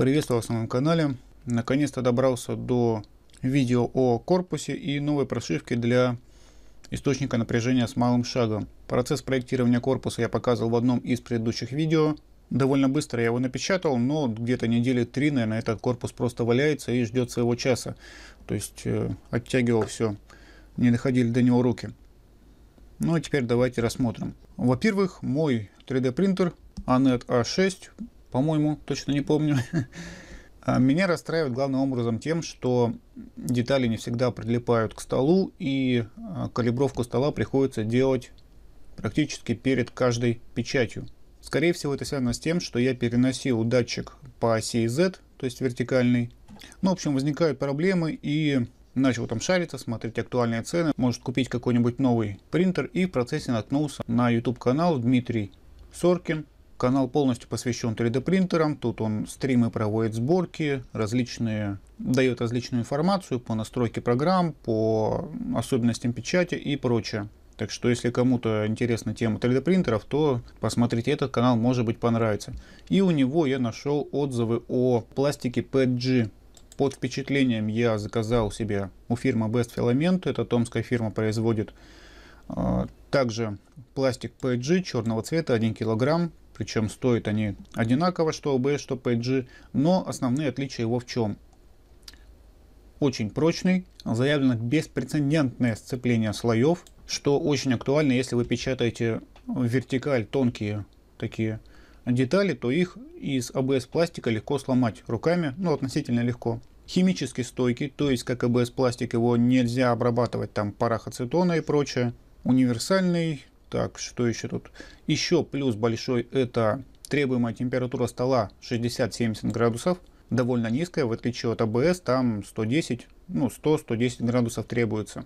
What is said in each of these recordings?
Приветствую вас на моем канале. Наконец-то добрался до видео о корпусе и новой прошивке для источника напряжения с малым шагом. Процесс проектирования корпуса я показывал в одном из предыдущих видео. Довольно быстро я его напечатал, но где-то недели три, наверное, этот корпус просто валяется и ждет своего часа. То есть э, оттягивал все, не доходили до него руки. Ну а теперь давайте рассмотрим. Во-первых, мой 3D принтер Anet A6 а по-моему, точно не помню. А, меня расстраивает главным образом тем, что детали не всегда прилипают к столу, и а, калибровку стола приходится делать практически перед каждой печатью. Скорее всего, это связано с тем, что я переносил датчик по оси Z, то есть вертикальный. Ну, в общем, возникают проблемы, и начал там шариться, смотреть актуальные цены, может купить какой-нибудь новый принтер, и в процессе наткнулся на YouTube-канал Дмитрий Соркин, Канал полностью посвящен 3D принтерам. Тут он стримы проводит сборки, различные, дает различную информацию по настройке программ, по особенностям печати и прочее. Так что если кому-то интересна тема 3D принтеров, то посмотрите этот канал, может быть понравится. И у него я нашел отзывы о пластике PG. Под впечатлением я заказал себе у фирмы Best Filament, это томская фирма производит а, также пластик PG черного цвета 1 килограмм причем стоят они одинаково, что OBS, что PNG, но основные отличия его в чем? Очень прочный, заявлено беспрецедентное сцепление слоев, что очень актуально, если вы печатаете в вертикаль тонкие такие детали, то их из ABS пластика легко сломать руками, ну относительно легко. Химически стойкий, то есть как ABS пластик его нельзя обрабатывать там парахоцетона и прочее. Универсальный, так, что еще тут? Еще плюс большой это требуемая температура стола 60-70 градусов. Довольно низкая, в отличие от ABS а там 110, ну 100-110 градусов требуется.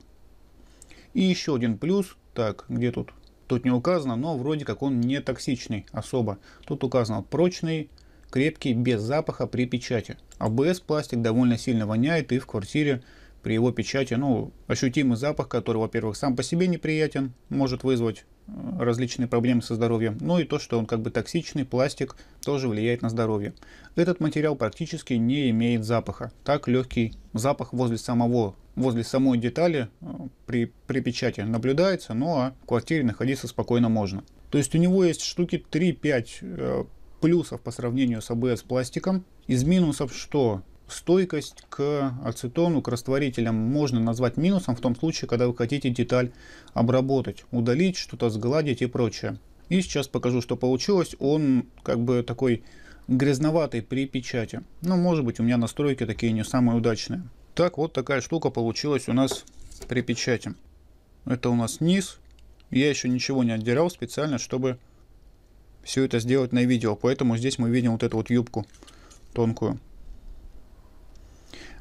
И еще один плюс, так, где тут? Тут не указано, но вроде как он не токсичный особо. Тут указано прочный, крепкий, без запаха при печати. ABS а пластик довольно сильно воняет и в квартире при его печати, ну, ощутимый запах, который, во-первых, сам по себе неприятен, может вызвать э, различные проблемы со здоровьем, ну и то, что он как бы токсичный, пластик, тоже влияет на здоровье. Этот материал практически не имеет запаха. Так легкий запах возле самого возле самой детали э, при, при печати наблюдается, но ну а в квартире находиться спокойно можно. То есть у него есть штуки 3-5 э, плюсов по сравнению с ABS пластиком. Из минусов что? стойкость к ацетону, к растворителям можно назвать минусом в том случае, когда вы хотите деталь обработать, удалить, что-то сгладить и прочее. И сейчас покажу, что получилось. Он как бы такой грязноватый при печати. Но может быть у меня настройки такие не самые удачные. Так, вот такая штука получилась у нас при печати. Это у нас низ. Я еще ничего не отдирал специально, чтобы все это сделать на видео. Поэтому здесь мы видим вот эту вот юбку тонкую.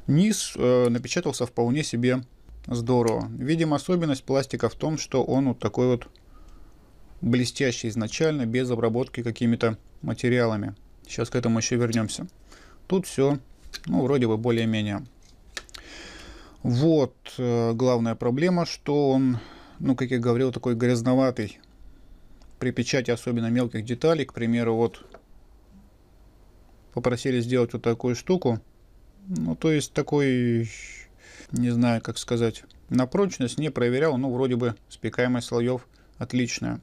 Низ э, напечатался вполне себе здорово. Видим особенность пластика в том, что он вот такой вот блестящий изначально, без обработки какими-то материалами. Сейчас к этому еще вернемся. Тут все, ну, вроде бы более-менее. Вот э, главная проблема, что он, ну, как я говорил, такой грязноватый. При печати особенно мелких деталей, к примеру, вот попросили сделать вот такую штуку. Ну, то есть такой, не знаю, как сказать, на прочность не проверял, но ну, вроде бы спекаемость слоев отличная.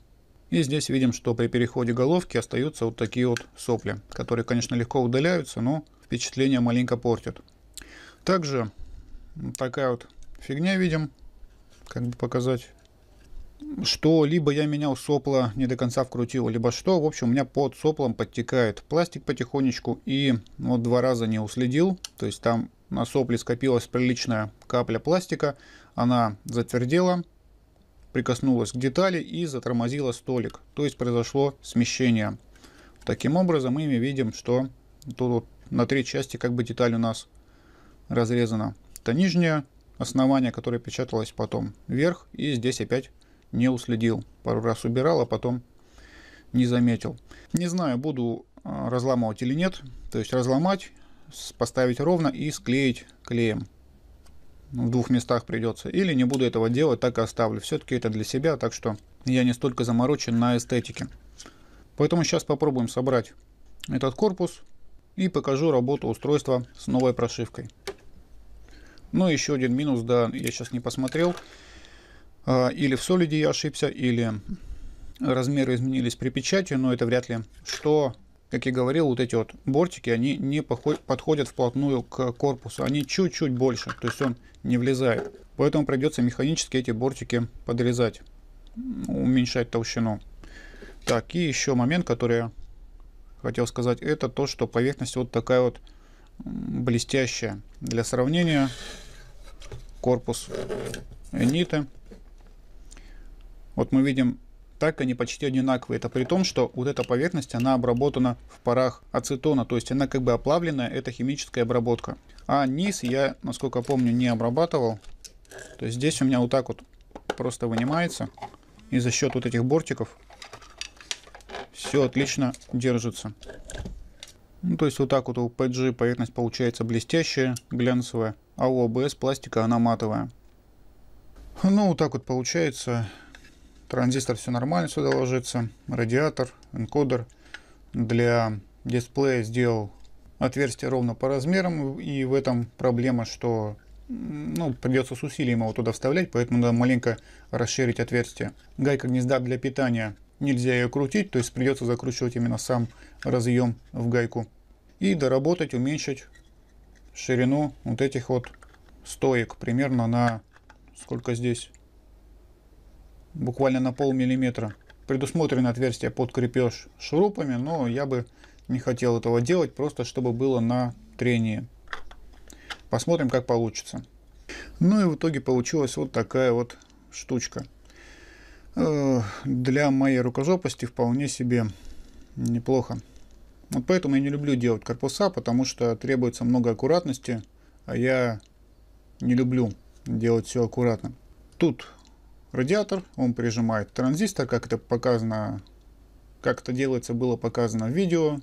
И здесь видим, что при переходе головки остаются вот такие вот сопли, которые, конечно, легко удаляются, но впечатление маленько портят. Также такая вот фигня видим, как бы показать что либо я менял сопла, не до конца вкрутил, либо что. В общем, у меня под соплом подтекает пластик потихонечку. И вот два раза не уследил. То есть там на сопле скопилась приличная капля пластика. Она затвердела, прикоснулась к детали и затормозила столик. То есть произошло смещение. Таким образом, мы видим, что тут вот на три части как бы деталь у нас разрезана. Это нижняя основание, которое печаталось потом вверх. И здесь опять не уследил. Пару раз убирал, а потом не заметил. Не знаю, буду а, разламывать или нет. То есть разломать, поставить ровно и склеить клеем. В двух местах придется. Или не буду этого делать, так и оставлю. Все-таки это для себя, так что я не столько заморочен на эстетике. Поэтому сейчас попробуем собрать этот корпус и покажу работу устройства с новой прошивкой. Ну еще один минус, да, я сейчас не посмотрел. А, или в солиде я ошибся, или размеры изменились при печати, но это вряд ли. Что, как я говорил, вот эти вот бортики, они не подходят вплотную к корпусу, они чуть-чуть больше, то есть он не влезает. Поэтому придется механически эти бортики подрезать, уменьшать толщину. Так, и еще момент, который я хотел сказать, это то, что поверхность вот такая вот блестящая. Для сравнения, корпус Эниты вот мы видим, так они почти одинаковые. Это при том, что вот эта поверхность, она обработана в парах ацетона, то есть она как бы оплавленная, это химическая обработка. А низ я, насколько помню, не обрабатывал. То есть здесь у меня вот так вот просто вынимается. И за счет вот этих бортиков все отлично держится. Ну, то есть вот так вот у PG поверхность получается блестящая, глянцевая, а у ABS пластика она матовая. Ну, вот так вот получается. Транзистор все нормально сюда ложится. Радиатор, энкодер. Для дисплея сделал отверстие ровно по размерам. И в этом проблема, что ну, придется с усилием его туда вставлять, поэтому надо маленько расширить отверстие. Гайка гнезда для питания нельзя ее крутить, то есть придется закручивать именно сам разъем в гайку. И доработать, уменьшить ширину вот этих вот стоек примерно на сколько здесь буквально на пол миллиметра Предусмотрено отверстие под крепеж шурупами, но я бы не хотел этого делать, просто чтобы было на трении. Посмотрим, как получится. Ну и в итоге получилась вот такая вот штучка. Э, для моей рукожопости вполне себе неплохо. Вот поэтому я не люблю делать корпуса, потому что требуется много аккуратности, а я не люблю делать все аккуратно. Тут радиатор, он прижимает транзистор, как это показано, как это делается, было показано в видео,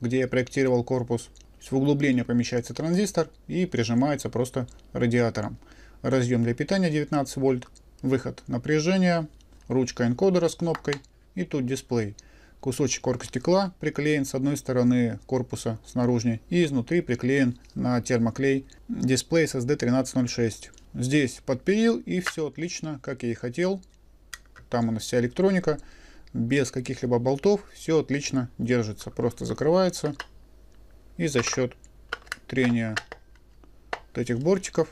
где я проектировал корпус. В углубление помещается транзистор и прижимается просто радиатором. Разъем для питания 19 вольт, выход напряжения, ручка энкодера с кнопкой и тут дисплей. Кусочек оргстекла приклеен с одной стороны корпуса снаружи и изнутри приклеен на термоклей дисплей SSD 1306. Здесь подпилил и все отлично, как я и хотел. Там у нас вся электроника, без каких-либо болтов, все отлично держится. Просто закрывается и за счет трения вот этих бортиков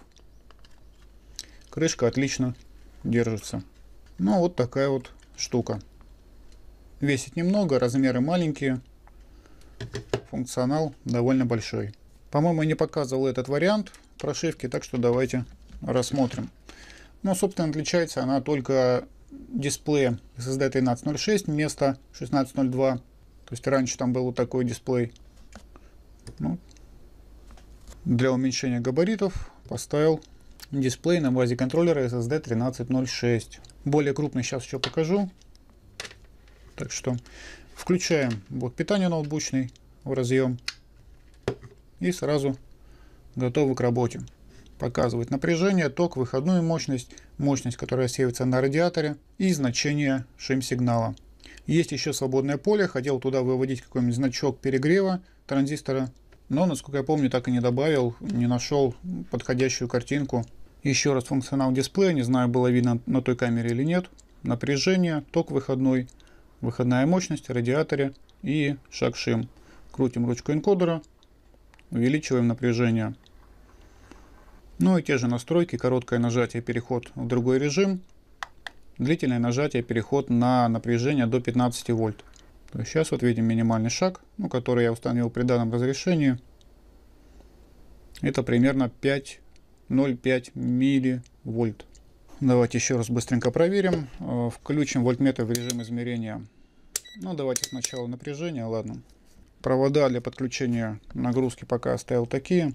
крышка отлично держится. Ну вот такая вот штука. Весит немного, размеры маленькие, функционал довольно большой. По-моему, я не показывал этот вариант прошивки, так что давайте рассмотрим. Но, собственно, отличается она только дисплеем SSD 1306 вместо 1602. То есть раньше там был вот такой дисплей. Ну, для уменьшения габаритов поставил дисплей на базе контроллера SSD 1306. Более крупный сейчас еще покажу. Так что включаем блок питания ноутбучный в разъем и сразу готовы к работе показывает напряжение, ток, выходную мощность, мощность, которая сеется на радиаторе и значение шим-сигнала. Есть еще свободное поле, хотел туда выводить какой-нибудь значок перегрева транзистора, но, насколько я помню, так и не добавил, не нашел подходящую картинку. Еще раз функционал дисплея, не знаю, было видно на той камере или нет. Напряжение, ток выходной, выходная мощность, радиаторе и шаг шим. Крутим ручку энкодера, увеличиваем напряжение. Ну и те же настройки, короткое нажатие, переход в другой режим, длительное нажатие, переход на напряжение до 15 вольт. То есть сейчас вот видим минимальный шаг, ну, который я установил при данном разрешении. Это примерно 5,05 милливольт. Давайте еще раз быстренько проверим. Э, включим вольтметр в режим измерения. Ну, давайте сначала напряжение, ладно. Провода для подключения нагрузки пока оставил такие.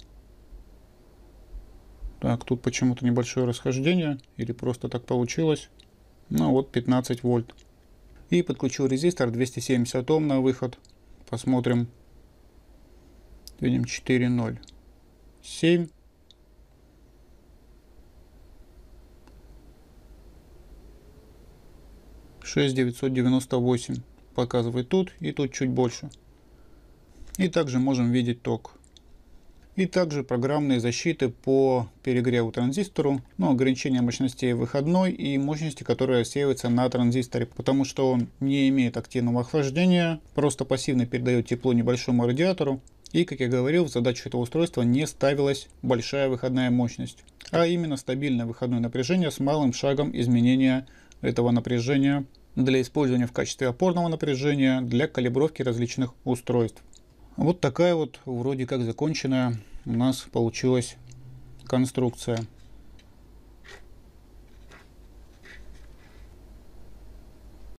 Так, тут почему-то небольшое расхождение, или просто так получилось. Ну вот 15 вольт. И подключил резистор 270 Ом на выход. Посмотрим. Видим 4.0. 7. Шесть показывает тут и тут чуть больше. И также можем видеть ток и также программные защиты по перегреву транзистору, ну, ограничение мощностей выходной и мощности, которая сеется на транзисторе, потому что он не имеет активного охлаждения, просто пассивно передает тепло небольшому радиатору. И, как я говорил, в задачу этого устройства не ставилась большая выходная мощность, а именно стабильное выходное напряжение с малым шагом изменения этого напряжения для использования в качестве опорного напряжения для калибровки различных устройств. Вот такая вот вроде как законченная у нас получилась конструкция.